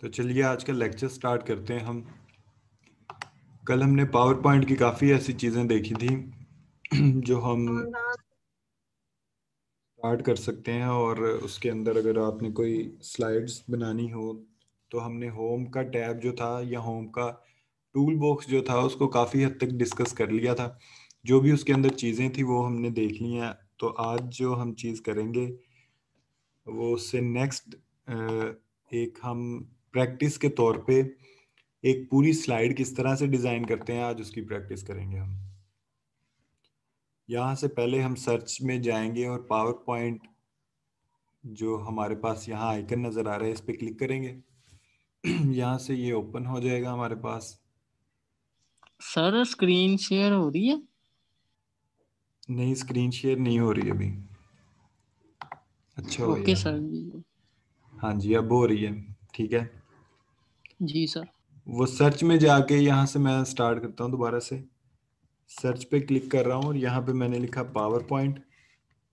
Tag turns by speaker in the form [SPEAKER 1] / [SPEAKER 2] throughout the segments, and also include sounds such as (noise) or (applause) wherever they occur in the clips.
[SPEAKER 1] तो चलिए आज का लेक्चर स्टार्ट करते हैं हम कल हमने पावर पॉइंट की काफ़ी ऐसी चीज़ें देखी थी जो हम स्टार्ट कर सकते हैं और उसके अंदर अगर आपने कोई स्लाइड्स बनानी हो तो हमने होम का टैब जो था या होम का टूल बॉक्स जो था उसको काफ़ी हद तक डिस्कस कर लिया था जो भी उसके अंदर चीज़ें थी वो हमने देख ली हैं तो आज जो हम चीज़ करेंगे वो उससे नेक्स्ट एक हम प्रैक्टिस के तौर पे एक पूरी स्लाइड किस तरह से डिजाइन करते हैं आज उसकी प्रैक्टिस करेंगे हम यहाँ से पहले हम सर्च में जाएंगे और पावर पॉइंट जो हमारे पास यहाँ आइकन नज़र आ रहा है इस पर क्लिक करेंगे (clears throat) यहाँ से ये ओपन हो जाएगा हमारे पास सर स्क्रीन शेयर हो रही है नहीं स्क्रीन शेयर नहीं हो रही अभी अच्छा ओके सर हाँ जी अब हो रही है ठीक है जी सर वो सर्च में जाके यहाँ से मैं स्टार्ट करता हूँ दोबारा से सर्च पे क्लिक कर रहा हूँ और यहाँ पे मैंने लिखा पावर पॉइंट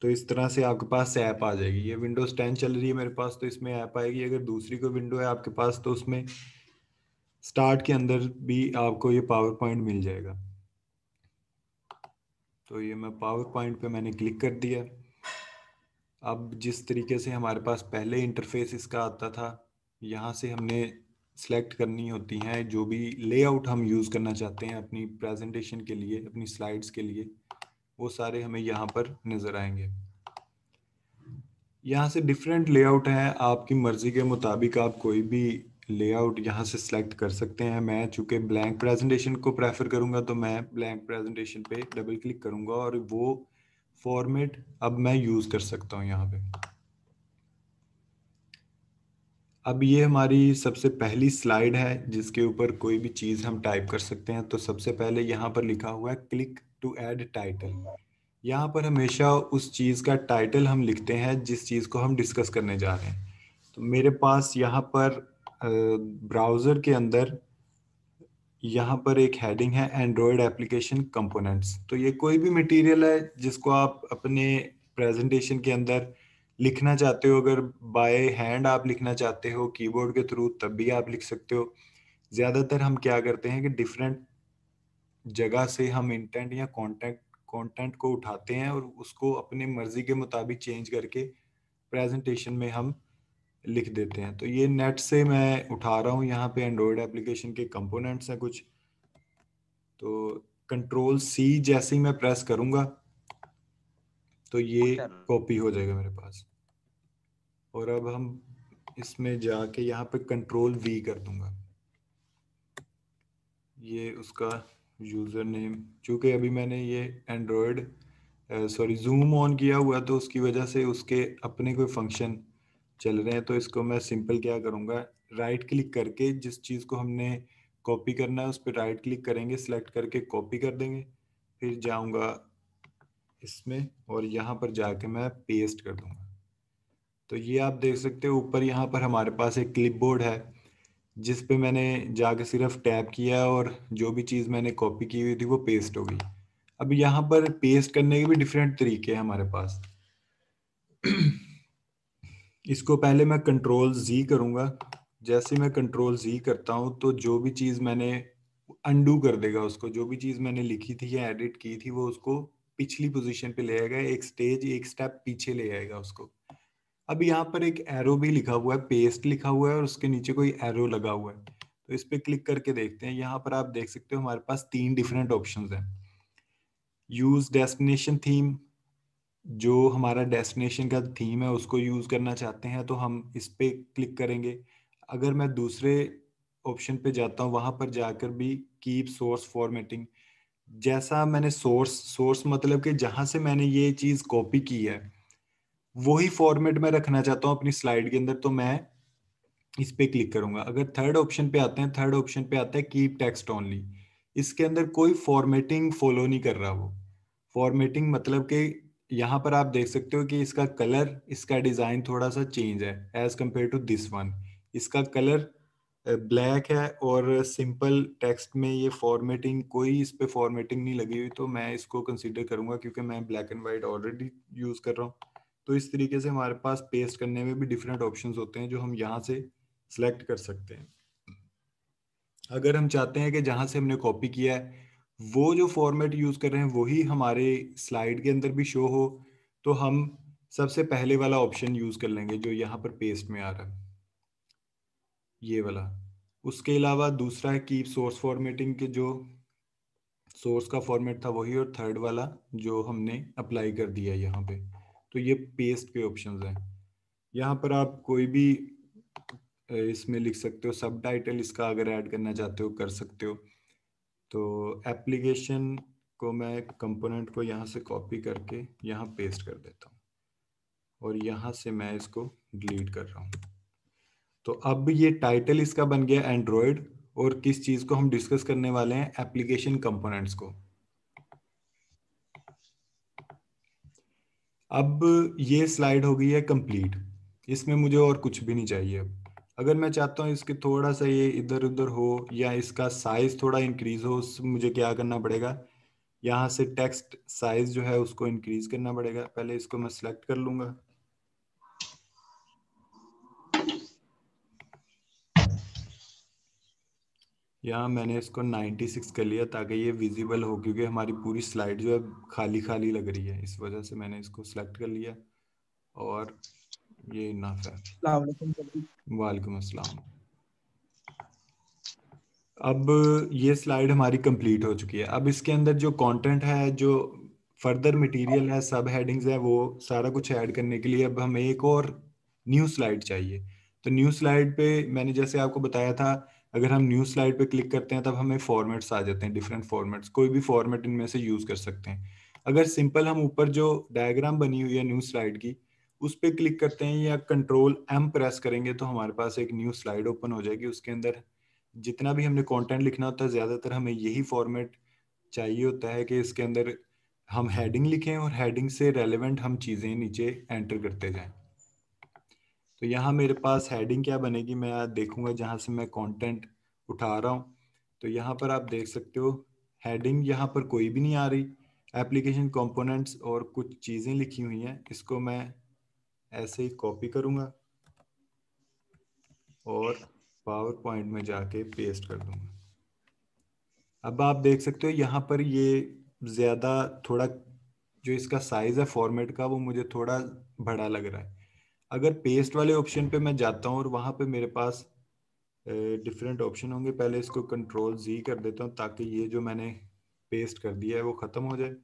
[SPEAKER 1] तो इस तरह से आपके पास ऐप आ जाएगी ये विंडोज टेन चल रही है मेरे पास तो इसमें ऐप आएगी अगर दूसरी कोई विंडो है आपके पास तो उसमें स्टार्ट के अंदर भी आपको ये पावर पॉइंट मिल जाएगा तो ये मैं पावर पॉइंट पे मैंने क्लिक कर दिया अब जिस तरीके से हमारे पास पहले इंटरफेस इसका आता था यहाँ से हमने सेलेक्ट करनी होती हैं जो भी लेआउट हम यूज़ करना चाहते हैं अपनी प्रेजेंटेशन के लिए अपनी स्लाइड्स के लिए वो सारे हमें यहाँ पर नज़र आएंगे यहाँ से डिफरेंट लेआउट हैं आपकी मर्ज़ी के मुताबिक आप कोई भी लेआउट यहाँ से सेलेक्ट कर सकते हैं मैं चूंकि ब्लैंक प्रेजेंटेशन को प्रेफर करूँगा तो मैं ब्लैंक प्रेजेंटेशन पे डबल क्लिक करूँगा और वो फॉर्मेट अब मैं यूज़ कर सकता हूँ यहाँ पे अब ये हमारी सबसे पहली स्लाइड है जिसके ऊपर कोई भी चीज़ हम टाइप कर सकते हैं तो सबसे पहले यहाँ पर लिखा हुआ है क्लिक टू ऐड टाइटल यहाँ पर हमेशा उस चीज़ का टाइटल हम लिखते हैं जिस चीज़ को हम डिस्कस करने जा रहे हैं तो मेरे पास यहाँ पर ब्राउज़र के अंदर यहाँ पर एक हेडिंग है एंड्रॉयड एप्लीकेशन कंपोनेंट्स तो ये कोई भी मटेरियल है जिसको आप अपने प्रेजेंटेशन के अंदर लिखना चाहते हो अगर बाय हैंड आप लिखना चाहते हो कीबोर्ड के थ्रू तब भी आप लिख सकते हो ज़्यादातर हम क्या करते हैं कि डिफरेंट जगह से हम इंटेंट या कॉन्टेंट कंटेंट को उठाते हैं और उसको अपनी मर्जी के मुताबिक चेंज करके प्रेजेंटेशन में हम लिख देते हैं तो ये नेट से मैं उठा रहा हूँ यहाँ पे एंड्रॉयड एप्लीकेशन के कंपोनेंट्स हैं कुछ तो कंट्रोल सी जैसे ही मैं प्रेस करूंगा तो ये कॉपी अच्छा। हो जाएगा मेरे पास और अब हम इसमें जाके यहाँ पे कंट्रोल वी कर दूंगा ये उसका यूज़र नेम चूँकि अभी मैंने ये एंड्रॉयड सॉरी जूम ऑन किया हुआ तो उसकी वजह से उसके अपने कोई फंक्शन चल रहे हैं तो इसको मैं सिंपल क्या करूँगा राइट क्लिक करके जिस चीज़ को हमने कॉपी करना है उस पर राइट क्लिक करेंगे सिलेक्ट करके कॉपी कर देंगे फिर जाऊँगा इसमें और यहाँ पर जाके मैं पेस्ट कर दूंगा तो ये आप देख सकते हो ऊपर यहाँ पर हमारे पास एक क्लिपबोर्ड है जिस पे मैंने जाके सिर्फ टैप किया और जो भी चीज़ मैंने कॉपी की हुई थी वो पेस्ट हो गई अब यहाँ पर पेस्ट करने के भी डिफरेंट तरीके हैं हमारे पास इसको पहले मैं कंट्रोल जी करूँगा जैसे मैं कंट्रोल जी करता हूँ तो जो भी चीज़ मैंने अंडू कर देगा उसको जो भी चीज़ मैंने लिखी थी या एडिट की थी वो उसको पिछली पोजिशन पे ले आएगा एक स्टेज एक स्टेप पीछे ले आएगा उसको अब यहाँ पर एक एरो भी लिखा हुआ है पेस्ट लिखा हुआ है और उसके नीचे कोई एरो लगा हुआ है तो इस पर क्लिक करके देखते हैं यहाँ पर आप देख सकते हो हमारे पास तीन डिफरेंट ऑप्शन है यूज डेस्टिनेशन थीम जो हमारा डेस्टिनेशन का थीम है उसको यूज़ करना चाहते हैं तो हम इस पर क्लिक करेंगे अगर मैं दूसरे ऑप्शन पे जाता हूँ वहां पर जाकर भी कीप सोर्स फॉर्मेटिंग जैसा मैंने सोर्स सोर्स मतलब कि जहाँ से मैंने ये चीज़ कॉपी की है वही फॉर्मेट में रखना चाहता हूँ अपनी स्लाइड के अंदर तो मैं इस पे क्लिक करूंगा अगर थर्ड ऑप्शन पे आते हैं थर्ड ऑप्शन पे आता है कीप टेक्स्ट ओनली इसके अंदर कोई फॉर्मेटिंग फॉलो नहीं कर रहा वो फॉर्मेटिंग मतलब कि यहाँ पर आप देख सकते हो कि इसका कलर इसका डिज़ाइन थोड़ा सा चेंज है as compared to this one इसका कलर ब्लैक है और सिंपल टेक्स्ट में ये फॉर्मेटिंग कोई इस पर फॉर्मेटिंग नहीं लगी हुई तो मैं इसको कंसिडर करूंगा क्योंकि मैं black and white already use कर रहा हूँ तो इस तरीके से हमारे पास पेस्ट करने में भी डिफरेंट ऑप्शंस होते हैं जो हम यहाँ से सिलेक्ट कर सकते हैं अगर हम चाहते हैं कि जहाँ से हमने कॉपी किया है वो जो फॉर्मेट यूज़ कर रहे हैं वही हमारे स्लाइड के अंदर भी शो हो तो हम सबसे पहले वाला ऑप्शन यूज़ कर लेंगे जो यहाँ पर पेस्ट में आ रहा है ये वाला उसके अलावा दूसरा है की सोर्स फॉर्मेटिंग के जो सोर्स का फॉर्मेट था वही और थर्ड वाला जो हमने अप्लाई कर दिया यहाँ पे तो ये पेस्ट के ऑप्शन हैं यहाँ पर आप कोई भी इसमें लिख सकते हो सब टाइटल इसका अगर ऐड करना चाहते हो कर सकते हो तो एप्लीकेशन को मैं कंपोनेंट को यहाँ से कॉपी करके यहाँ पेस्ट कर देता हूँ और यहाँ से मैं इसको डिलीट कर रहा हूँ तो अब ये टाइटल इसका बन गया एंड्रॉयड और किस चीज़ को हम डिस्कस करने वाले हैं एप्लीकेशन कंपोनेंट्स को अब ये स्लाइड हो गई है कंप्लीट इसमें मुझे और कुछ भी नहीं चाहिए अब अगर मैं चाहता हूँ इसके थोड़ा सा ये इधर उधर हो या इसका साइज थोड़ा इंक्रीज हो मुझे क्या करना पड़ेगा यहाँ से टेक्स्ट साइज जो है उसको इंक्रीज करना पड़ेगा पहले इसको मैं सिलेक्ट कर लूँगा यहाँ मैंने इसको 96 कर लिया ताकि ये विजिबल हो क्योंकि हमारी पूरी स्लाइड जो है खाली खाली लग रही है इस वजह से मैंने इसको सिलेक्ट कर लिया और ये इनफ है वालेकुम अस्सलाम अब ये स्लाइड हमारी कंप्लीट हो चुकी है अब इसके अंदर जो कंटेंट है जो फर्दर मटेरियल है सब हेडिंग्स है वो सारा कुछ ऐड करने के लिए अब हमें एक और न्यू स्लाइड चाहिए तो न्यू स्लाइड पे मैंने जैसे आपको बताया था अगर हम न्यू स्लाइड पे क्लिक करते हैं तब हमें फॉर्मेट्स आ जाते हैं डिफरेंट फॉर्मेट्स कोई भी फॉर्मेट इनमें से यूज कर सकते हैं अगर सिंपल हम ऊपर जो डायग्राम बनी हुई है न्यू स्लाइड की उस पर क्लिक करते हैं या कंट्रोल एम प्रेस करेंगे तो हमारे पास एक न्यू स्लाइड ओपन हो जाएगी उसके अंदर जितना भी हमने कॉन्टेंट लिखना होता है ज़्यादातर हमें यही फॉर्मेट चाहिए होता है कि इसके अंदर हम हेडिंग लिखें और हेडिंग से रेलिवेंट हम चीज़ें नीचे एंटर करते जाएं तो यहाँ मेरे पास हेडिंग क्या बनेगी मैं देखूंगा जहाँ से मैं कंटेंट उठा रहा हूँ तो यहाँ पर आप देख सकते हो हेडिंग यहाँ पर कोई भी नहीं आ रही एप्लीकेशन कंपोनेंट्स और कुछ चीज़ें लिखी हुई हैं इसको मैं ऐसे ही कॉपी करूँगा और पावर पॉइंट में जाके पेस्ट कर दूँगा अब आप देख सकते हो यहाँ पर ये ज़्यादा थोड़ा जो इसका साइज़ है फॉर्मेट का वो मुझे थोड़ा बड़ा लग रहा है अगर पेस्ट वाले ऑप्शन पे मैं जाता हूँ और वहां पे मेरे पास डिफरेंट ऑप्शन होंगे पहले इसको कंट्रोल जी कर देता हूँ ताकि ये जो मैंने पेस्ट कर दिया है वो ख़त्म हो जाए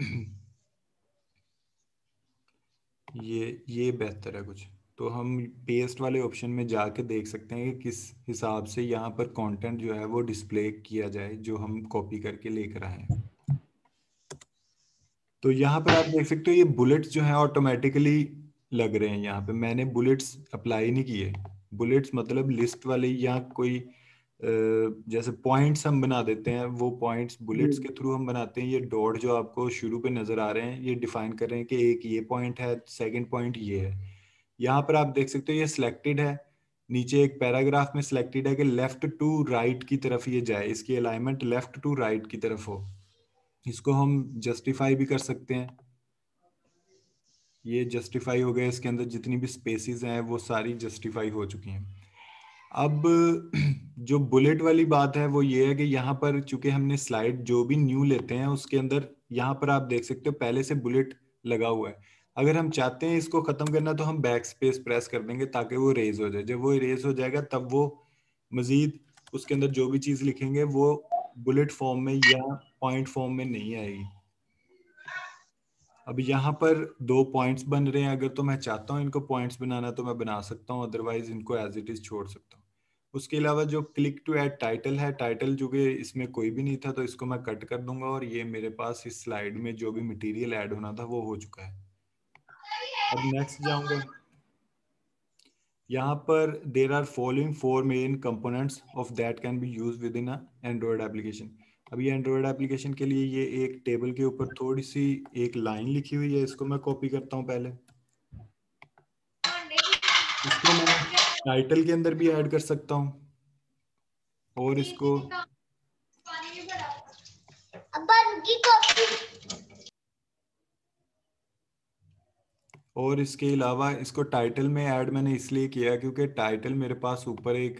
[SPEAKER 1] (clears throat) ये ये बेहतर है कुछ तो हम पेस्ट वाले ऑप्शन में जाके देख सकते हैं कि किस हिसाब से यहाँ पर कंटेंट जो है वो डिस्प्ले किया जाए जो हम कॉपी करके लेकर आए हैं तो यहाँ पर आप देख सकते हो ये बुलेट्स जो है ऑटोमेटिकली लग रहे हैं यहाँ पे मैंने बुलेट्स अप्लाई नहीं किए बुलेट्स मतलब लिस्ट वाले या कोई जैसे पॉइंट्स हम बना देते हैं वो पॉइंट्स बुलेट्स के थ्रू हम बनाते हैं ये डॉट जो आपको शुरू पे नजर आ रहे हैं ये डिफाइन कर रहे हैं कि एक ये पॉइंट है सेकंड पॉइंट ये है यहाँ पर आप देख सकते हो ये सिलेक्टेड है नीचे एक पैराग्राफ में सिलेक्टेड है कि लेफ्ट टू राइट की तरफ ये जाए इसकी अलाइनमेंट लेफ्ट टू राइट की तरफ हो इसको हम जस्टिफाई भी कर सकते हैं ये जस्टिफाई हो गए इसके अंदर जितनी भी स्पेसिस हैं वो सारी जस्टिफाई हो चुकी हैं अब (clears throat) जो बुलेट वाली बात है वो ये है कि यहाँ पर चूंकि हमने स्लाइड जो भी न्यू लेते हैं उसके अंदर यहाँ पर आप देख सकते हो पहले से बुलेट लगा हुआ है अगर हम चाहते हैं इसको खत्म करना तो हम बैक स्पेस प्रेस कर देंगे ताकि वो रेज हो जाए जब वो रेज हो जाएगा तब वो मजीद उसके अंदर जो भी चीज लिखेंगे वो बुलेट फॉर्म में या पॉइंट फॉर्म में नहीं आएगी अब यहाँ पर दो पॉइंट्स बन रहे हैं अगर तो मैं चाहता हूँ इनको पॉइंट्स बनाना तो मैं बना सकता हूँ अदरवाइज इनको एज इट इज छोड़ सकता हूँ उसके अलावा जो क्लिक टू एड टाइटल है टाइटल जो कि इसमें कोई भी नहीं था तो इसको मैं कट कर दूंगा और ये मेरे पास इस स्लाइड में जो भी मटेरियल ऐड होना था वो हो चुका है अब नेक्स्ट जाऊंगा यहाँ पर there are following four main components of that can be use within Android application अब ये एंड्रॉयड एप्लीकेशन के लिए ये एक टेबल के ऊपर थोड़ी सी एक लाइन लिखी हुई है इसको मैं कॉपी करता हूँ पहले इसको मैं टाइटल के अंदर भी ऐड कर सकता हूँ और इसको और इसके अलावा इसको टाइटल में ऐड मैंने इसलिए किया क्योंकि टाइटल मेरे पास ऊपर एक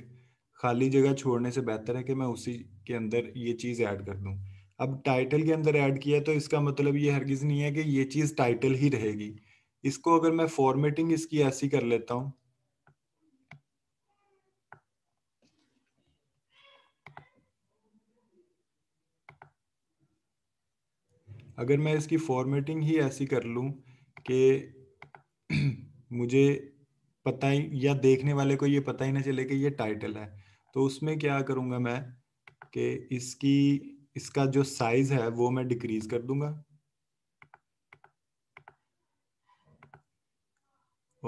[SPEAKER 1] खाली जगह छोड़ने से बेहतर है कि मैं उसी के अंदर ये चीज ऐड कर दूं अब टाइटल के अंदर ऐड किया तो इसका मतलब ये हरगिज नहीं है कि ये चीज टाइटल ही रहेगी इसको अगर मैं फॉर्मेटिंग इसकी ऐसी कर लेता हूं अगर मैं इसकी फॉर्मेटिंग ही ऐसी कर लूं कि (clears throat) मुझे पता ही या देखने वाले को ये पता ही ना चले कि ये टाइटल है तो उसमें क्या करूंगा मैं कि इसकी इसका जो साइज है वो मैं डिक्रीज कर दूंगा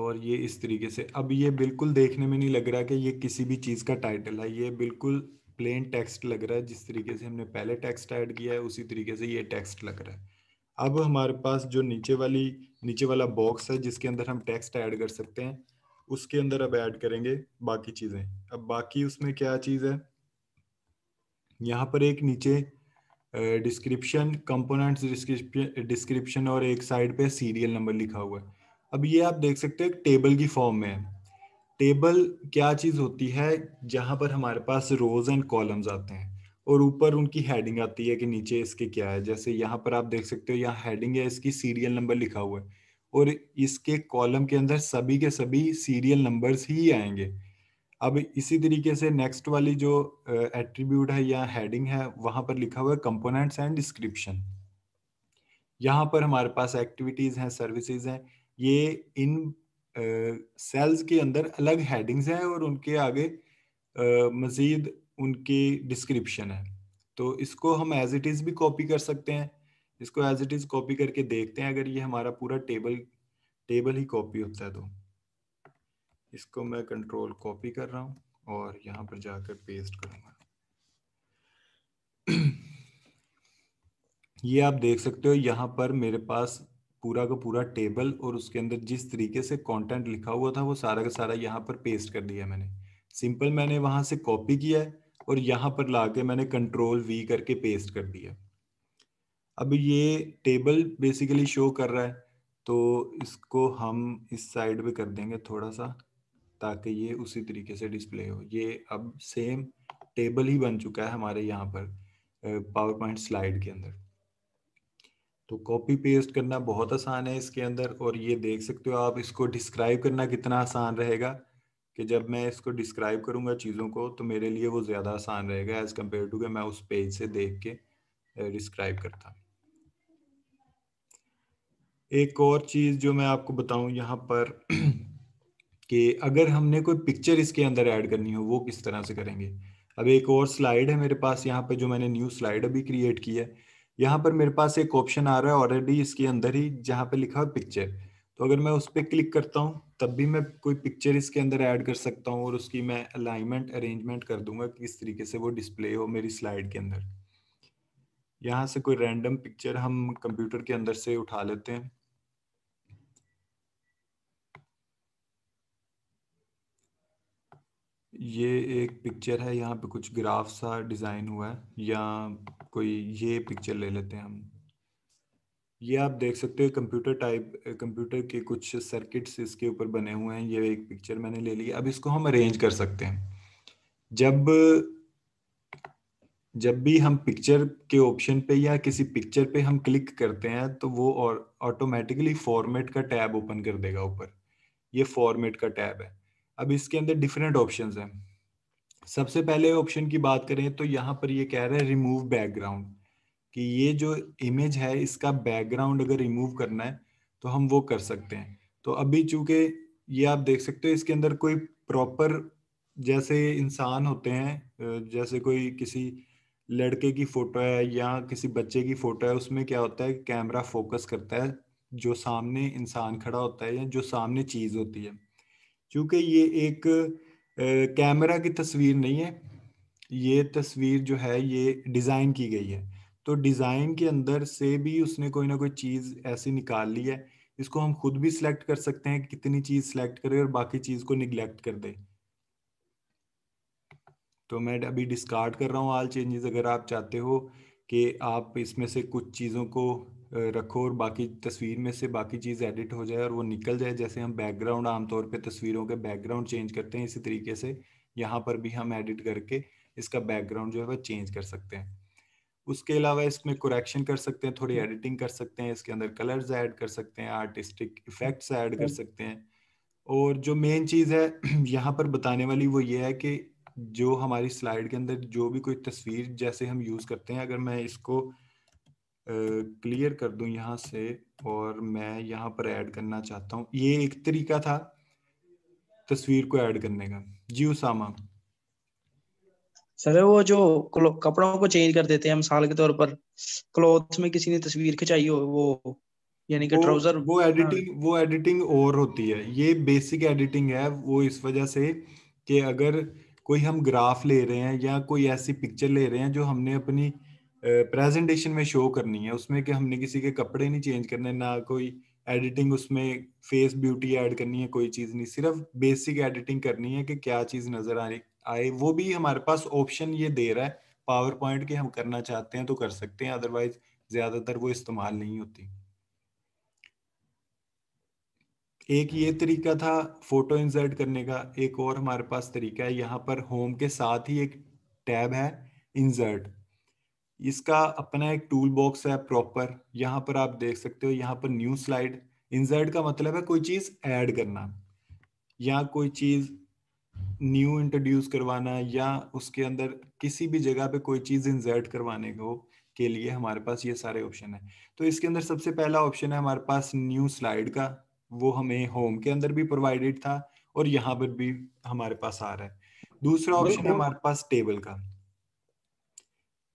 [SPEAKER 1] और ये इस तरीके से अब ये बिल्कुल देखने में नहीं लग रहा कि ये किसी भी चीज़ का टाइटल है ये बिल्कुल प्लेन टेक्स्ट लग रहा है जिस तरीके से हमने पहले टेक्स्ट ऐड किया है उसी तरीके से ये टेक्स्ट लग रहा है अब हमारे पास जो नीचे वाली नीचे वाला बॉक्स है जिसके अंदर हम टेक्स्ट ऐड कर सकते हैं उसके अंदर अब ऐड करेंगे बाकी चीज़ें अब बाकी उसमें क्या चीज़ है यहाँ पर एक नीचे डिस्क्रिप्शन कंपोनेंट्स डिस्क्रिप्शन और एक साइड पे सीरियल नंबर लिखा हुआ है अब ये आप देख सकते हो टेबल की फॉर्म में है टेबल क्या चीज़ होती है जहां पर हमारे पास रोज एंड कॉलम्स आते हैं और ऊपर उनकी हेडिंग आती है कि नीचे इसके क्या है जैसे यहाँ पर आप देख सकते हो यहाँ हेडिंग है इसकी सीरियल नंबर लिखा हुआ है और इसके कॉलम के अंदर सभी के सभी सीरियल नंबर्स ही आएंगे अब इसी तरीके से नेक्स्ट वाली जो एट्रीब्यूट है या हेडिंग है वहां पर लिखा हुआ है कंपोनेंट्स एंड डिस्क्रिप्शन यहाँ पर हमारे पास एक्टिविटीज हैं सर्विसेज हैं ये इन सेल्स के अंदर अलग हेडिंग्स हैं और उनके आगे मज़ीद उनकी डिस्क्रिप्शन है तो इसको हम एज इट इज़ भी कॉपी कर सकते हैं इसको एज इट इज़ कॉपी करके देखते हैं अगर ये हमारा पूरा टेबल टेबल ही कॉपी होता है तो इसको मैं कंट्रोल कॉपी कर रहा हूँ और यहाँ पर जाकर पेस्ट करूँगा (clears throat) ये आप देख सकते हो यहाँ पर मेरे पास पूरा का पूरा टेबल और उसके अंदर जिस तरीके से कंटेंट लिखा हुआ था वो सारा का सारा यहाँ पर पेस्ट कर दिया मैंने सिंपल मैंने वहाँ से कॉपी किया है और यहाँ पर ला के मैंने कंट्रोल वी करके पेस्ट कर दिया अब ये टेबल बेसिकली शो कर रहा है तो इसको हम इस साइड पे कर देंगे थोड़ा सा ताकि ये उसी तरीके से डिस्प्ले हो ये अब सेम टेबल ही बन चुका है हमारे यहाँ पर पावर पॉइंट स्लाइड के अंदर तो कॉपी पेस्ट करना बहुत आसान है इसके अंदर और ये देख सकते हो आप इसको डिस्क्राइब करना कितना आसान रहेगा कि जब मैं इसको डिस्क्राइब करूंगा चीज़ों को तो मेरे लिए वो ज़्यादा आसान रहेगा एज़ कम्पेयर टू के मैं उस पेज से देख के डिस्क्राइब करता एक और चीज़ जो मैं आपको बताऊं यहाँ पर (clears throat) कि अगर हमने कोई पिक्चर इसके अंदर ऐड करनी हो वो किस तरह से करेंगे अब एक और स्लाइड है मेरे पास यहाँ पर जो मैंने न्यू स्लाइड अभी क्रिएट की है यहाँ पर मेरे पास एक ऑप्शन आ रहा है ऑलरेडी इसके अंदर ही जहाँ पे लिखा है पिक्चर तो अगर मैं उस पर क्लिक करता हूँ तब भी मैं कोई पिक्चर इसके अंदर ऐड कर सकता हूँ और उसकी मैं अलाइनमेंट अरेंजमेंट कर दूंगा कि किस तरीके से वो डिस्प्ले हो मेरी स्लाइड के अंदर यहाँ से कोई रैंडम पिक्चर हम कंप्यूटर के अंदर से उठा लेते हैं ये एक पिक्चर है यहाँ पे कुछ ग्राफ सा डिजाइन हुआ है या कोई ये पिक्चर ले लेते हैं हम ये आप देख सकते हो कंप्यूटर टाइप कंप्यूटर के कुछ सर्किट्स इसके ऊपर बने हुए हैं ये एक पिक्चर मैंने ले ली अब इसको हम अरेंज कर सकते हैं जब जब भी हम पिक्चर के ऑप्शन पे या किसी पिक्चर पे हम क्लिक करते हैं तो वो और ऑटोमेटिकली फॉर्मेट का टैब ओपन कर देगा ऊपर ये फॉर्मेट का टैब है अब इसके अंदर डिफरेंट ऑप्शन हैं सबसे पहले ऑप्शन की बात करें तो यहाँ पर ये कह रहा है रिमूव बैकग्राउंड कि ये जो इमेज है इसका बैकग्राउंड अगर रिमूव करना है तो हम वो कर सकते हैं तो अभी चूंकि ये आप देख सकते हो इसके अंदर कोई प्रॉपर जैसे इंसान होते हैं जैसे कोई किसी लड़के की फोटो है या किसी बच्चे की फोटो है उसमें क्या होता है कैमरा फोकस करता है जो सामने इंसान खड़ा होता है या जो सामने चीज होती है क्योंकि ये एक कैमरा की तस्वीर नहीं है ये तस्वीर जो है ये डिज़ाइन की गई है तो डिज़ाइन के अंदर से भी उसने कोई ना कोई चीज़ ऐसी निकाल ली है इसको हम खुद भी सिलेक्ट कर सकते हैं कितनी चीज़ सिलेक्ट करे और बाकी चीज़ को निगलेक्ट कर दे तो मैं अभी डिस्कार्ड कर रहा हूँ ऑल चेंजेस अगर आप चाहते हो कि आप इसमें से कुछ चीज़ों को रखो और बाकी तस्वीर में से बाकी चीज़ एडिट हो जाए और वो निकल जाए जैसे हम बैकग्राउंड आमतौर पे तस्वीरों के बैकग्राउंड चेंज करते हैं इसी तरीके से यहाँ पर भी हम एडिट करके इसका बैकग्राउंड जो है वह चेंज कर सकते हैं उसके अलावा इसमें कुरेक्शन कर सकते हैं थोड़ी एडिटिंग हम्म। कर सकते हैं इसके अंदर कलर्स ऐड कर सकते हैं आर्टिस्टिक इफेक्ट्स ऐड कर हम्म। सकते हैं और जो मेन चीज़ है (clears throat) यहाँ पर बताने वाली वो ये है कि जो हमारी स्लाइड के अंदर जो भी कोई तस्वीर जैसे हम यूज़ करते हैं अगर मैं इसको क्लियर कर दूं यहां से और मैं यहां पर ऐड करना चाहता हूं ये एक तरीका था तस्वीर को ऐड करने का जी उसामा सर वो जो कपड़ों को चेंज कर देते हैं मिसाल के तौर पर क्लोथ में किसी ने तस्वीर खिंचाई हो वो यानी कि ट्राउजर वो एडिटिंग वो एडिटिंग और होती है ये बेसिक एडिटिंग है वो इस वजह से कि अगर कोई हम ग्राफ ले रहे हैं या कोई ऐसी पिक्चर ले रहे हैं जो हमने अपनी प्रेजेंटेशन में शो करनी है उसमें कि हमने किसी के कपड़े नहीं चेंज करने ना कोई एडिटिंग उसमें फेस ब्यूटी ऐड करनी है कोई चीज़ नहीं सिर्फ बेसिक एडिटिंग करनी है कि क्या चीज़ नज़र आ रही आए वो भी हमारे पास ऑप्शन ये दे रहा है पावर पॉइंट के हम करना चाहते हैं तो कर सकते हैं अदरवाइज ज़्यादातर वो इस्तेमाल नहीं होती एक ये तरीका था फोटो इंसर्ट करने का एक और हमारे पास तरीका है यहाँ पर होम के साथ ही एक टैब है इंसर्ट इसका अपना एक टूल बॉक्स है प्रॉपर यहाँ पर आप देख सकते हो यहाँ पर न्यू स्लाइड इंसर्ट का मतलब है कोई चीज ऐड करना या कोई चीज न्यू इंट्रोड्यूस करवाना या उसके अंदर किसी भी जगह पे कोई चीज इंसर्ट करवाने को के लिए हमारे पास ये सारे ऑप्शन है तो इसके अंदर सबसे पहला ऑप्शन है हमारे पास न्यू स्लाइड का वो हमें होम के अंदर भी प्रोवाइडेड था और यहाँ पर भी हमारे पास आ रहा है दूसरा ऑप्शन है हमारे पास टेबल का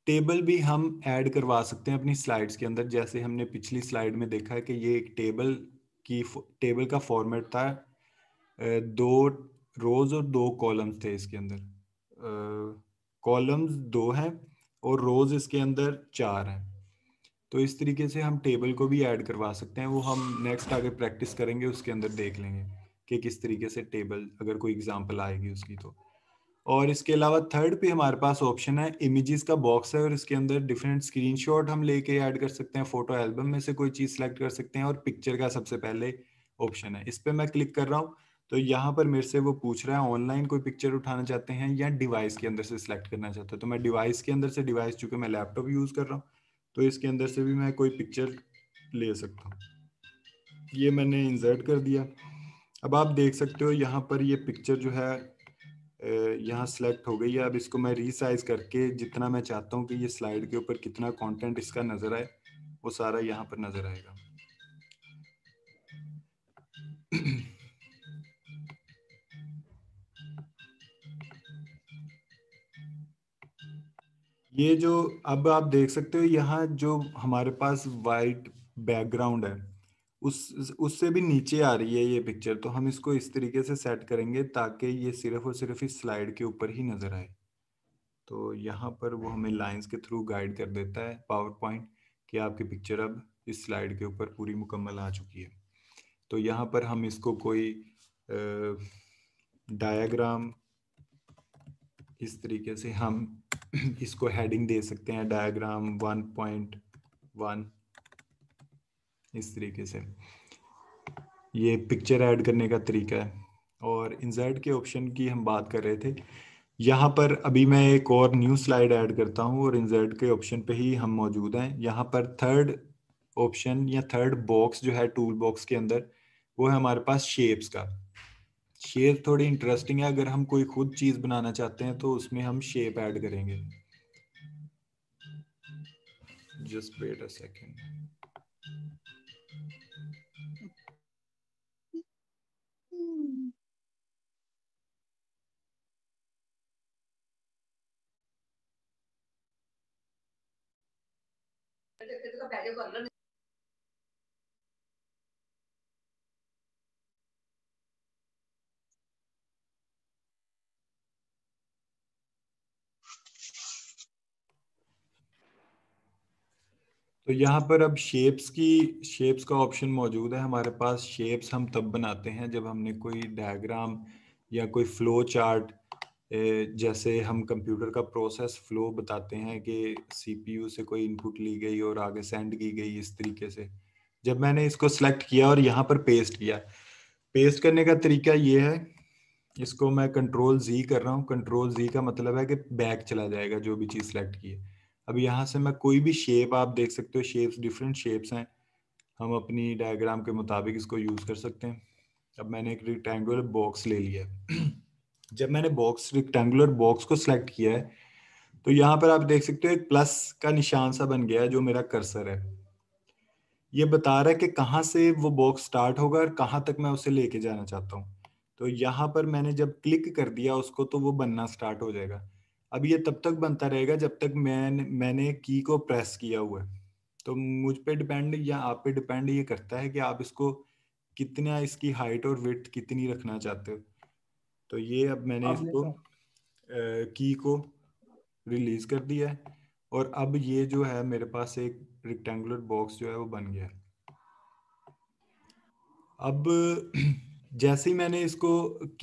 [SPEAKER 1] टेबल भी हम ऐड करवा सकते हैं अपनी स्लाइड्स के अंदर जैसे हमने पिछली स्लाइड में देखा है कि ये एक टेबल की टेबल का फॉर्मेट था दो रोज और दो कॉलम्स थे इसके अंदर कॉलम्स दो हैं और रोज इसके अंदर चार हैं तो इस तरीके से हम टेबल को भी ऐड करवा सकते हैं वो हम नेक्स्ट आगे प्रैक्टिस करेंगे उसके अंदर देख लेंगे कि किस तरीके से टेबल अगर कोई एग्जांपल आएगी उसकी तो और इसके अलावा थर्ड पे हमारे पास ऑप्शन है इमेजेस का बॉक्स है और इसके अंदर डिफरेंट स्क्रीनशॉट हम लेके ऐड कर सकते हैं फोटो एल्बम में से कोई चीज सेलेक्ट कर सकते हैं और पिक्चर का सबसे पहले ऑप्शन है इस पर मैं क्लिक कर रहा हूँ तो यहाँ पर मेरे से वो पूछ रहा है ऑनलाइन कोई पिक्चर उठाना चाहते हैं या डिवाइस के अंदर से सिलेक्ट करना चाहते हैं तो मैं डिवाइस के अंदर से डिवाइस चूँकि मैं लैपटॉप यूज़ कर रहा हूँ तो इसके अंदर से भी मैं कोई पिक्चर ले सकता हूँ ये मैंने इंसर्ट कर दिया अब आप देख सकते हो यहाँ पर ये पिक्चर जो है यहाँ सेलेक्ट हो गई है अब इसको मैं रिसाइज करके जितना मैं चाहता हूँ कि ये स्लाइड के ऊपर कितना कंटेंट इसका नजर आए वो सारा यहाँ पर नजर आएगा ये जो अब आप देख सकते हो यहाँ जो हमारे पास वाइट बैकग्राउंड है उस उससे भी नीचे आ रही है ये पिक्चर तो हम इसको इस तरीके से सेट करेंगे ताकि ये सिर्फ और सिर्फ इस स्लाइड के ऊपर ही नजर आए तो यहाँ पर वो हमें लाइंस के थ्रू गाइड कर देता है पावर पॉइंट कि आपकी पिक्चर अब इस स्लाइड के ऊपर पूरी मुकम्मल आ चुकी है तो यहाँ पर हम इसको कोई डायग्राम इस तरीके से हम इसको हेडिंग दे सकते हैं डायग्राम वन इस तरीके से ये पिक्चर ऐड करने का तरीका है और इंजर्ट के ऑप्शन की हम बात कर रहे थे यहाँ पर अभी मैं एक और न्यू स्लाइड ऐड करता हूँ और इंजर्ट के ऑप्शन पे ही हम मौजूद हैं यहाँ पर थर्ड ऑप्शन या थर्ड बॉक्स जो है टूल बॉक्स के अंदर वो है हमारे पास शेप्स का शेप थोड़ी इंटरेस्टिंग है अगर हम कोई खुद चीज बनाना चाहते हैं तो उसमें हम शेप ऐड करेंगे जस्ट वेट अ सेकेंड तो पहले तो यहाँ पर अब शेप्स की शेप्स का ऑप्शन मौजूद है हमारे पास शेप्स हम तब बनाते हैं जब हमने कोई डायग्राम या कोई फ्लो चार्ट जैसे हम कंप्यूटर का प्रोसेस फ्लो बताते हैं कि सीपीयू से कोई इनपुट ली गई और आगे सेंड की गई इस तरीके से जब मैंने इसको सेलेक्ट किया और यहाँ पर पेस्ट किया पेस्ट करने का तरीका ये है इसको मैं कंट्रोल जी कर रहा हूँ कंट्रोल जी का मतलब है कि बैक चला जाएगा जो भी चीज़ सेलेक्ट की है अब यहाँ से मैं कोई भी शेप आप देख सकते हो शेप्स डिफरेंट शेप्स हैं हम अपनी डायग्राम के मुताबिक इसको यूज़ कर सकते हैं अब मैंने एक रिक्टेंगुलर बॉक्स ले लिया जब मैंने बॉक्स रेक्टेंगुलर बॉक्स को सिलेक्ट किया है तो यहाँ पर आप देख सकते हो एक प्लस का निशान सा बन गया है जो मेरा कर्सर है ये बता रहा है कि कहाँ से वो बॉक्स स्टार्ट होगा और कहाँ तक मैं उसे लेके जाना चाहता हूँ तो यहाँ पर मैंने जब क्लिक कर दिया उसको तो वो बनना स्टार्ट हो जाएगा अब ये तब तक बनता रहेगा जब तक मैं मैंने की को प्रेस किया हुआ है तो मुझ पे डिपेंड या आप पे डिपेंड ये करता है कि आप इसको कितना इसकी हाइट और विथ कितनी रखना चाहते हो तो ये अब मैंने इसको तो- की को रिलीज कर दिया है और अब ये जो है मेरे पास एक रेक्टेंगुलर बॉक्स जो है वो बन गया अब (clears throat) जैसे ही मैंने इसको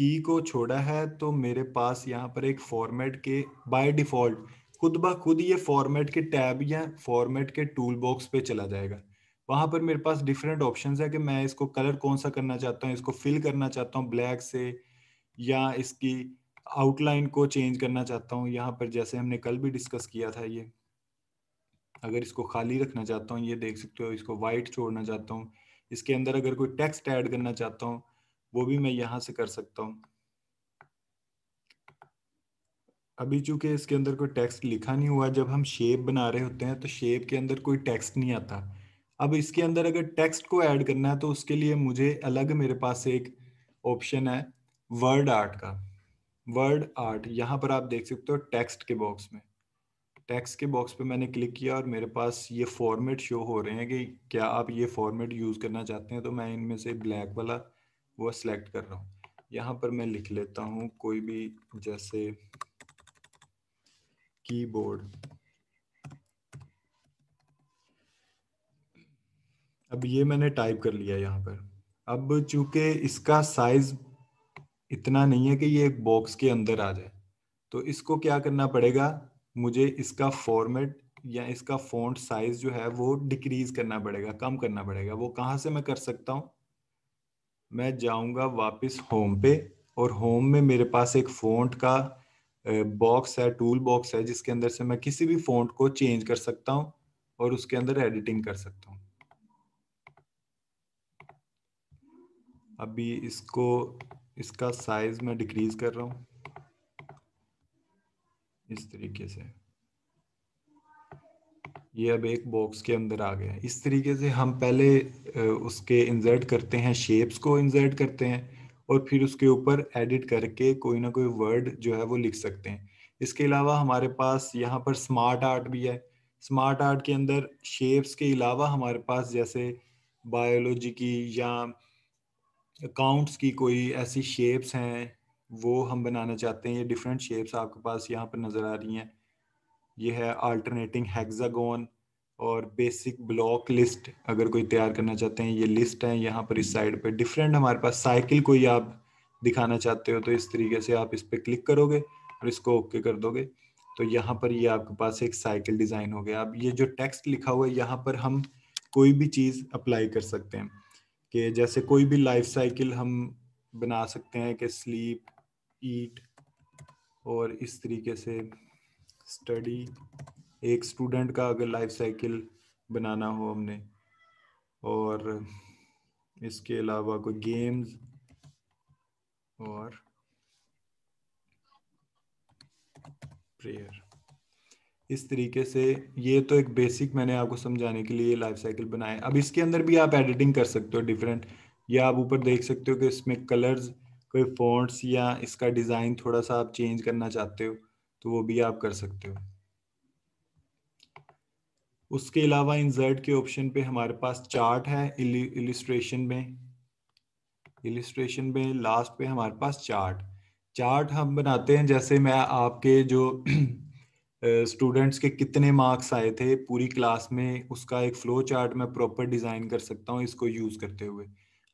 [SPEAKER 1] की को छोड़ा है तो मेरे पास यहाँ पर एक फॉर्मेट के बाय डिफॉल्ट खुद ब खुद ये फॉर्मेट के टैब या फॉर्मेट के टूल बॉक्स पे चला जाएगा वहाँ पर मेरे पास डिफरेंट ऑप्शन है कि मैं इसको कलर कौन सा करना चाहता हूँ इसको फिल करना चाहता हूँ ब्लैक से या इसकी आउटलाइन को चेंज करना चाहता हूँ यहाँ पर जैसे हमने कल भी डिस्कस किया था ये अगर इसको खाली रखना चाहता हूँ ये देख सकते हो इसको वाइट छोड़ना चाहता हूँ इसके अंदर अगर कोई टेक्स्ट ऐड करना चाहता हूँ वो भी मैं यहाँ से कर सकता हूँ अभी चूंकि इसके अंदर कोई टेक्स्ट लिखा नहीं हुआ जब हम शेप बना रहे होते हैं तो शेप के अंदर कोई टेक्स्ट नहीं आता अब इसके अंदर अगर टेक्स्ट को ऐड करना है तो उसके लिए मुझे अलग मेरे पास एक ऑप्शन है वर्ड आर्ट का वर्ड आर्ट यहाँ पर आप देख सकते हो टेक्स्ट के बॉक्स में टेक्स्ट के बॉक्स पे मैंने क्लिक किया और मेरे पास ये फॉर्मेट शो हो रहे हैं कि क्या आप ये फॉर्मेट यूज़ करना चाहते हैं तो मैं इनमें से ब्लैक वाला वो सिलेक्ट कर रहा हूँ यहाँ पर मैं लिख लेता हूँ कोई भी जैसे कीबोर्ड अब ये मैंने टाइप कर लिया यहाँ पर अब चूंकि इसका साइज इतना नहीं है कि ये एक बॉक्स के अंदर आ जाए तो इसको क्या करना पड़ेगा मुझे इसका फॉर्मेट या इसका फॉन्ट साइज जो है वो डिक्रीज करना पड़ेगा कम करना पड़ेगा वो कहाँ से मैं कर सकता हूँ मैं जाऊँगा वापस होम पे और होम में मेरे पास एक फॉन्ट का बॉक्स है टूल बॉक्स है जिसके अंदर से मैं किसी भी फॉन्ट को चेंज कर सकता हूँ और उसके अंदर एडिटिंग कर सकता हूँ अभी इसको इसका साइज मैं डिक्रीज कर रहा हूं इस तरीके से ये अब एक बॉक्स के अंदर आ गया इस तरीके से हम पहले उसके इंसर्ट करते हैं शेप्स को इंसर्ट करते हैं और फिर उसके ऊपर एडिट करके कोई ना कोई वर्ड जो है वो लिख सकते हैं इसके अलावा हमारे पास यहाँ पर स्मार्ट आर्ट भी है स्मार्ट आर्ट के अंदर शेप्स के अलावा हमारे पास जैसे बायोलॉजी की या अकाउंट्स की कोई ऐसी शेप्स हैं वो हम बनाना चाहते हैं ये डिफरेंट शेप्स आपके पास यहाँ पर नज़र आ रही हैं ये है अल्टरनेटिंग हेक्सागोन और बेसिक ब्लॉक लिस्ट अगर कोई तैयार करना चाहते हैं ये लिस्ट है यहाँ पर इस साइड पर डिफरेंट हमारे पास साइकिल कोई आप दिखाना चाहते हो तो इस तरीके से आप इस पर क्लिक करोगे और इसको ओके कर दोगे तो यहाँ पर ये आपके पास एक साइकिल डिज़ाइन हो गया अब ये जो टेक्स्ट लिखा हुआ है यहाँ पर हम कोई भी चीज़ अप्लाई कर सकते हैं कि जैसे कोई भी लाइफ साइकिल हम बना सकते हैं कि स्लीप ईट और इस तरीके से स्टडी एक स्टूडेंट का अगर लाइफ साइकिल बनाना हो हमने और इसके अलावा कोई गेम्स और प्रेयर इस तरीके से ये तो एक बेसिक मैंने आपको समझाने के लिए लाइफ साइकिल बनाया अब इसके अंदर भी आप एडिटिंग कर सकते हो डिफरेंट या आप ऊपर देख सकते हो कि इसमें कलर्स कोई फॉन्ट्स या इसका डिज़ाइन थोड़ा सा आप चेंज करना चाहते हो तो वो भी आप कर सकते हो उसके अलावा इंजर्ट के ऑप्शन पे हमारे पास चार्ट है इलिस्ट्रेशन में इलिस्ट्रेशन में लास्ट पे हमारे पास चार्ट चार्ट हम बनाते हैं जैसे मैं आपके जो स्टूडेंट्स के कितने मार्क्स आए थे पूरी क्लास में उसका एक फ्लो चार्ट मैं प्रॉपर डिज़ाइन कर सकता हूँ इसको यूज़ करते हुए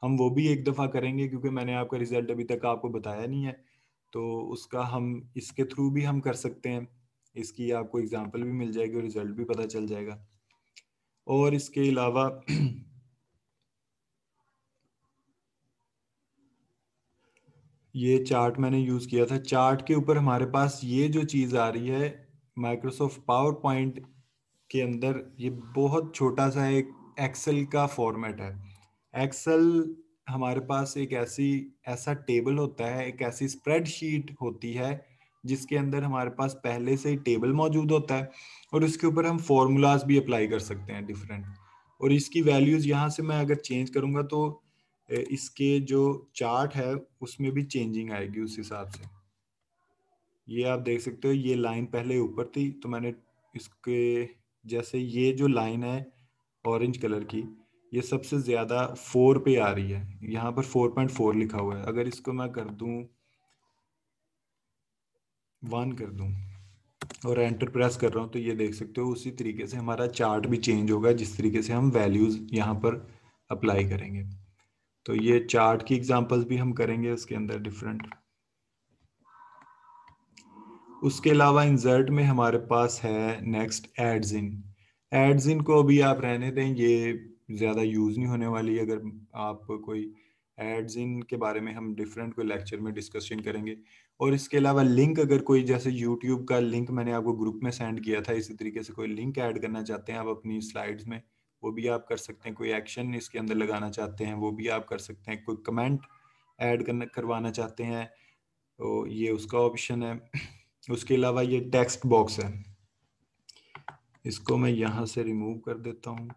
[SPEAKER 1] हम वो भी एक दफ़ा करेंगे क्योंकि मैंने आपका रिजल्ट अभी तक आपको बताया नहीं है तो उसका हम इसके थ्रू भी हम कर सकते हैं इसकी आपको एग्जाम्पल भी मिल जाएगी और रिजल्ट भी पता चल जाएगा और इसके अलावा ये चार्ट मैंने यूज़ किया था चार्ट के ऊपर हमारे पास ये जो चीज़ आ रही है माइक्रोसॉफ्ट पावर पॉइंट के अंदर ये बहुत छोटा सा एक एक्सेल का फॉर्मेट है एक्सेल हमारे पास एक ऐसी ऐसा टेबल होता है एक ऐसी स्प्रेडशीट होती है जिसके अंदर हमारे पास पहले से ही टेबल मौजूद होता है और उसके ऊपर हम फॉर्मूलाज भी अप्लाई कर सकते हैं डिफरेंट और इसकी वैल्यूज़ यहाँ से मैं अगर चेंज करूँगा तो इसके जो चार्ट है उसमें भी चेंजिंग आएगी उस हिसाब से ये आप देख सकते हो ये लाइन पहले ऊपर थी तो मैंने इसके जैसे ये जो लाइन है ऑरेंज कलर की ये सबसे ज़्यादा फोर पे आ रही है यहाँ पर फोर पॉइंट फोर लिखा हुआ है अगर इसको मैं कर दू वन कर दू और एंटर प्रेस कर रहा हूँ तो ये देख सकते हो उसी तरीके से हमारा चार्ट भी चेंज होगा जिस तरीके से हम वैल्यूज़ यहाँ पर अप्लाई करेंगे तो ये चार्ट की एग्जांपल्स भी हम करेंगे उसके अंदर डिफरेंट उसके अलावा इंसर्ट में हमारे पास है next adds in adds in को अभी आप रहने दें ये ज़्यादा यूज़ नहीं होने वाली अगर आप कोई एड्स इन के बारे में हम डिफरेंट कोई लेक्चर में डिस्कशन करेंगे और इसके अलावा लिंक अगर कोई जैसे यूट्यूब का लिंक मैंने आपको ग्रुप में सेंड किया था इसी तरीके से कोई लिंक ऐड करना चाहते हैं आप अपनी स्लाइड्स में वो भी आप कर सकते हैं कोई एक्शन इसके अंदर लगाना चाहते हैं वो भी आप कर सकते हैं कोई कमेंट ऐड करना करवाना चाहते हैं तो ये उसका ऑप्शन है उसके अलावा ये टेक्स्ट बॉक्स है इसको मैं यहां से रिमूव कर देता हूं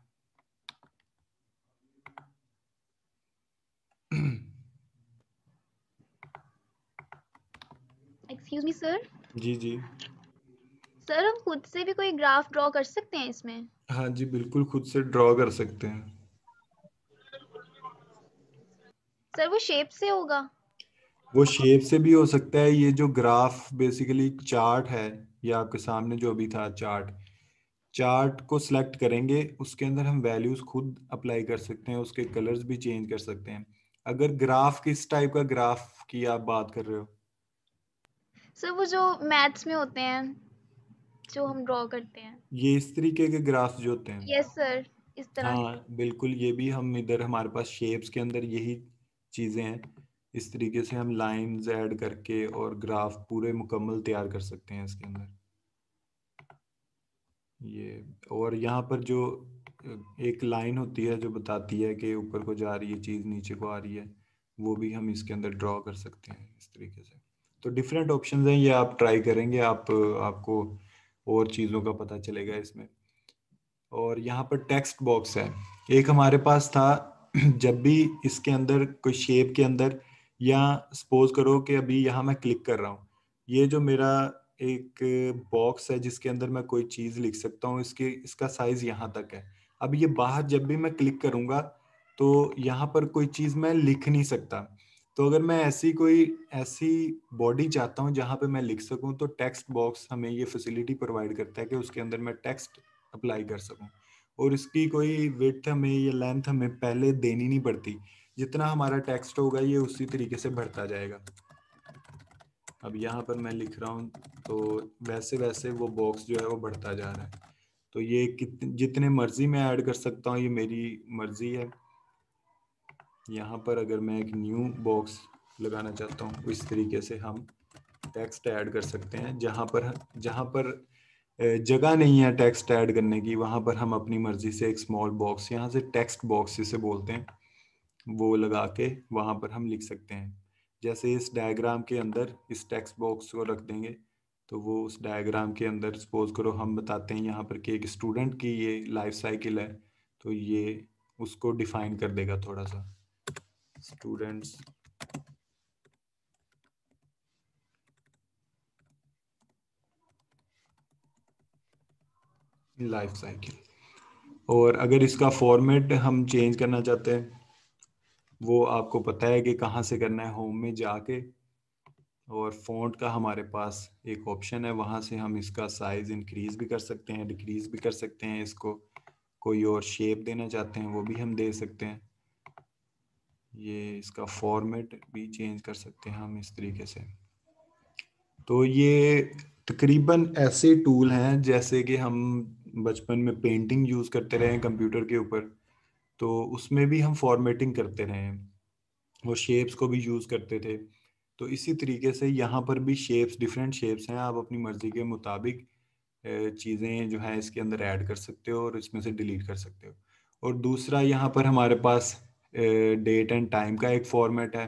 [SPEAKER 1] एक्सक्यूज मी सर जी जी सर हम खुद से भी कोई ग्राफ ड्रॉ कर सकते हैं इसमें हाँ जी बिल्कुल खुद से ड्रॉ कर सकते हैं सर वो शेप से होगा वो शेप से भी हो सकता है ये जो ग्राफ बेसिकली चार्ट है ये आपके सामने जो अभी था चार्ट चार्ट को सिलेक्ट करेंगे उसके अंदर हम वैल्यूज खुद अप्लाई कर सकते हैं उसके कलर्स भी चेंज कर सकते हैं अगर ग्राफ किस टाइप का ग्राफ की आप बात कर रहे हो सर वो जो मैथ्स में होते हैं जो हम ड्रॉ करते हैं ये इस तरीके के ग्राफ जो होते हैं यस yes, सर इस तरह हाँ बिल्कुल ये भी हम इधर हमारे पास शेप्स के अंदर यही चीजें हैं इस तरीके से हम लाइंस ऐड करके और ग्राफ पूरे मुकम्मल तैयार कर सकते हैं इसके अंदर ये और यहाँ पर जो एक लाइन होती है जो बताती है कि ऊपर को जा रही है चीज़ नीचे को आ रही है वो भी हम इसके अंदर ड्रॉ कर सकते हैं इस तरीके से तो डिफरेंट ऑप्शन हैं ये आप ट्राई करेंगे आप आपको और चीज़ों का पता चलेगा इसमें और यहाँ पर टेक्स्ट बॉक्स है एक हमारे पास था जब भी इसके अंदर कोई शेप के अंदर या सपोज करो कि अभी यहाँ मैं क्लिक कर रहा हूँ ये जो मेरा एक बॉक्स है जिसके अंदर मैं कोई चीज़ लिख सकता हूँ इसके इसका साइज़ यहाँ तक है अब ये बाहर जब भी मैं क्लिक करूंगा तो यहाँ पर कोई चीज़ मैं लिख नहीं सकता तो अगर मैं ऐसी कोई ऐसी बॉडी चाहता हूँ जहाँ पे मैं लिख सकूँ तो टेक्स्ट बॉक्स हमें ये फैसिलिटी प्रोवाइड करता है कि उसके अंदर मैं टेक्स्ट अप्लाई कर सकूँ और इसकी कोई विथ हमें या लेंथ हमें पहले देनी नहीं पड़ती जितना हमारा टेक्स्ट होगा ये उसी तरीके से बढ़ता जाएगा अब यहाँ पर मैं लिख रहा हूँ तो वैसे वैसे वो बॉक्स जो है वो बढ़ता जा रहा है तो ये जितने मर्जी मैं ऐड कर सकता हूँ ये मेरी मर्जी है यहाँ पर अगर मैं एक न्यू बॉक्स लगाना चाहता हूँ इस तरीके से हम टेक्स्ट ऐड कर सकते हैं जहाँ पर जहाँ पर जगह नहीं है टेक्स्ट ऐड करने की वहाँ पर हम अपनी मर्जी से एक स्मॉल बॉक्स यहाँ से टेक्स्ट बॉक्स जिसे बोलते हैं वो लगा के वहाँ पर हम लिख सकते हैं जैसे इस डायग्राम के अंदर इस टेक्स्ट बॉक्स को रख देंगे तो वो उस डायग्राम के अंदर सपोज करो हम बताते हैं यहाँ पर कि एक स्टूडेंट की ये लाइफ साइकिल है तो ये उसको डिफाइन कर देगा थोड़ा सा स्टूडेंट्स लाइफ साइकिल और अगर इसका फॉर्मेट हम चेंज करना चाहते हैं वो आपको पता है कि कहाँ से करना है होम में जाके और फ़ॉन्ट का हमारे पास एक ऑप्शन है वहाँ से हम इसका साइज़ इंक्रीज़ भी कर सकते हैं डिक्रीज़ भी कर सकते हैं इसको कोई और शेप देना चाहते हैं वो भी हम दे सकते हैं ये इसका फॉर्मेट भी चेंज कर सकते हैं हम इस तरीके से तो ये तकरीबन ऐसे टूल हैं जैसे कि हम बचपन में पेंटिंग यूज़ करते रहे कंप्यूटर के ऊपर तो उसमें भी हम फॉर्मेटिंग करते रहे और शेप्स को भी यूज़ करते थे तो इसी तरीके से यहाँ पर भी शेप्स डिफरेंट शेप्स हैं आप अपनी मर्ज़ी के मुताबिक चीज़ें जो है इसके अंदर ऐड कर सकते हो और इसमें से डिलीट कर सकते हो और दूसरा यहाँ पर हमारे पास डेट एंड टाइम का एक फॉर्मेट है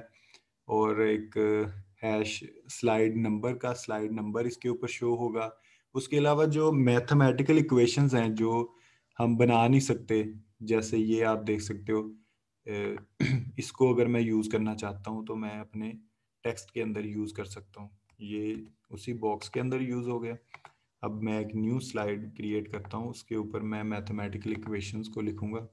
[SPEAKER 1] और एक हैश स्लाइड नंबर का स्लाइड नंबर इसके ऊपर शो होगा उसके अलावा जो मैथमेटिकल इक्वेशंस हैं जो हम बना नहीं सकते जैसे ये आप देख सकते हो (clears throat) इसको अगर मैं यूज़ करना चाहता हूँ तो मैं अपने टेक्स्ट के अंदर यूज़ कर सकता हूँ ये उसी बॉक्स के अंदर यूज़ हो गया अब मैं एक न्यू स्लाइड क्रिएट करता हूँ उसके ऊपर मैं मैथमेटिकल इक्वेशंस को लिखूंगा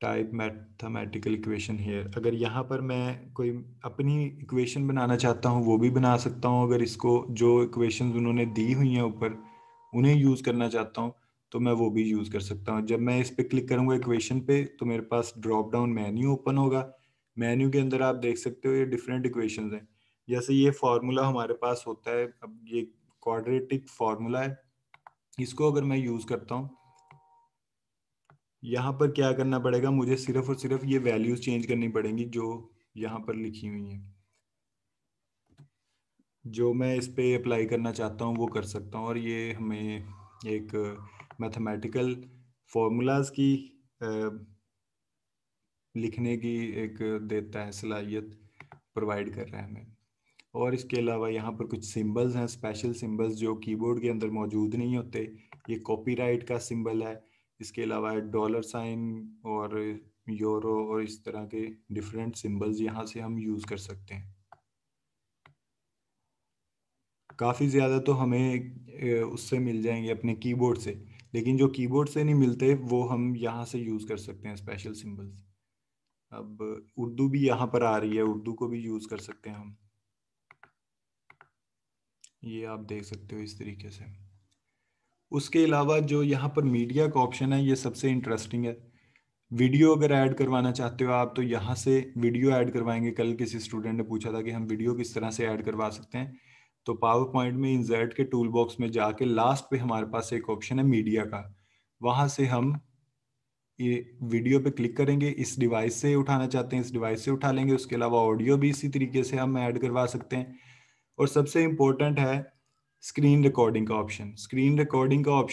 [SPEAKER 1] टाइप मैथमेटिकल इक्वेशन हेयर अगर यहाँ पर मैं कोई अपनी इक्वेशन बनाना चाहता हूँ वो भी बना सकता हूँ अगर इसको जो इक्वेशन उन्होंने दी हुई हैं ऊपर उन्हें यूज़ करना चाहता हूँ तो मैं वो भी यूज कर सकता हूँ जब मैं इस पर क्लिक करूंगा इक्वेशन पे तो मेरे पास ड्रॉप डाउन मेन्यू ओपन होगा मेन्यू के अंदर आप देख सकते हो ये डिफरेंट इक्वेशन है जैसे ये फार्मूला हमारे पास होता है अब ये क्वाड्रेटिक फार्मूला है इसको अगर मैं यूज करता हूँ यहाँ पर क्या करना पड़ेगा मुझे सिर्फ और सिर्फ ये वैल्यूज चेंज करनी पड़ेंगी जो यहाँ पर लिखी हुई है जो मैं इस पर अप्लाई करना चाहता हूँ वो कर सकता हूँ और ये हमें एक मैथमेटिकल फॉर्मूलाज की लिखने की एक देता है सलाहियत प्रोवाइड कर रहा है हमें और इसके अलावा यहाँ पर कुछ सिंबल्स हैं स्पेशल सिंबल्स जो कीबोर्ड के अंदर मौजूद नहीं होते ये कॉपीराइट का सिंबल है इसके अलावा डॉलर साइन और यूरो और इस तरह के डिफरेंट सिंबल्स यहाँ से हम यूज़ कर सकते हैं काफ़ी ज़्यादा तो हमें उससे मिल जाएंगे अपने कीबोर्ड से लेकिन जो कीबोर्ड से नहीं मिलते वो हम यहाँ से यूज़ कर सकते हैं स्पेशल सिंबल अब उर्दू भी यहाँ पर आ रही है उर्दू को भी यूज़ कर सकते हैं हम ये आप देख सकते हो इस तरीके से उसके अलावा जो यहाँ पर मीडिया का ऑप्शन है ये सबसे इंटरेस्टिंग है वीडियो अगर ऐड करवाना चाहते हो आप तो यहाँ से वीडियो ऐड करवाएंगे कल किसी स्टूडेंट ने पूछा था कि हम वीडियो किस तरह से ऐड करवा सकते हैं तो पावर पॉइंट में इंजर्ट के टूल बॉक्स में जाके लास्ट पे हमारे पास एक ऑप्शन है मीडिया का वहां से हम ये वीडियो पे क्लिक करेंगे इस डिवाइस से उठाना चाहते हैं इस डिवाइस से उठा लेंगे उसके अलावा ऑडियो भी इसी तरीके से हम ऐड करवा सकते हैं और सबसे इम्पोर्टेंट है स्क्रीन रिकॉर्डिंग का ऑप्शन स्क्रीन रिकॉर्डिंग का ऑप्शन